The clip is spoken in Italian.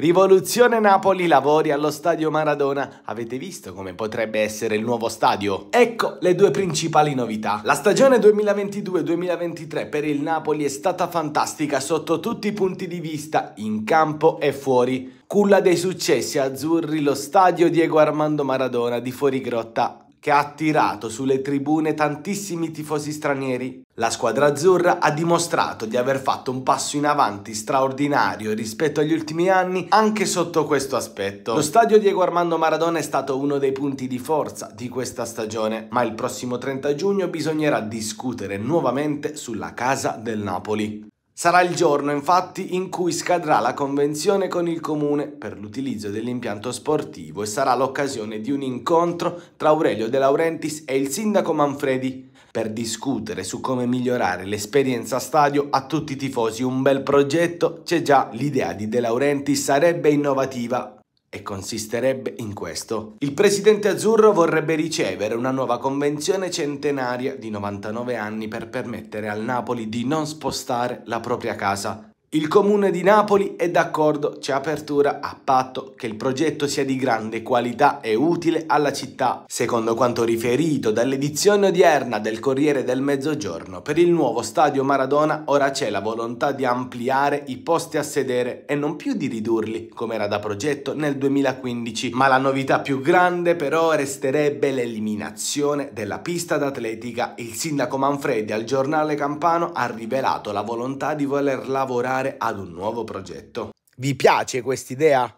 Rivoluzione Napoli lavori allo stadio Maradona. Avete visto come potrebbe essere il nuovo stadio? Ecco le due principali novità. La stagione 2022-2023 per il Napoli è stata fantastica sotto tutti i punti di vista, in campo e fuori. Culla dei successi azzurri lo stadio Diego Armando Maradona di Fuorigrotta che ha attirato sulle tribune tantissimi tifosi stranieri. La squadra azzurra ha dimostrato di aver fatto un passo in avanti straordinario rispetto agli ultimi anni anche sotto questo aspetto. Lo stadio Diego Armando Maradona è stato uno dei punti di forza di questa stagione, ma il prossimo 30 giugno bisognerà discutere nuovamente sulla casa del Napoli. Sarà il giorno infatti in cui scadrà la convenzione con il comune per l'utilizzo dell'impianto sportivo e sarà l'occasione di un incontro tra Aurelio De Laurentiis e il sindaco Manfredi per discutere su come migliorare l'esperienza stadio a tutti i tifosi. Un bel progetto, c'è già l'idea di De Laurentiis, sarebbe innovativa, e consisterebbe in questo. Il presidente azzurro vorrebbe ricevere una nuova convenzione centenaria di 99 anni per permettere al Napoli di non spostare la propria casa il comune di Napoli è d'accordo, c'è apertura a patto che il progetto sia di grande qualità e utile alla città, secondo quanto riferito dall'edizione odierna del Corriere del Mezzogiorno. Per il nuovo stadio Maradona ora c'è la volontà di ampliare i posti a sedere e non più di ridurli, come era da progetto nel 2015, ma la novità più grande però resterebbe l'eliminazione della pista d'atletica. Il sindaco Manfredi al giornale Campano ha rivelato la volontà di voler lavorare partecipare ad un nuovo progetto. Vi piace quest'idea?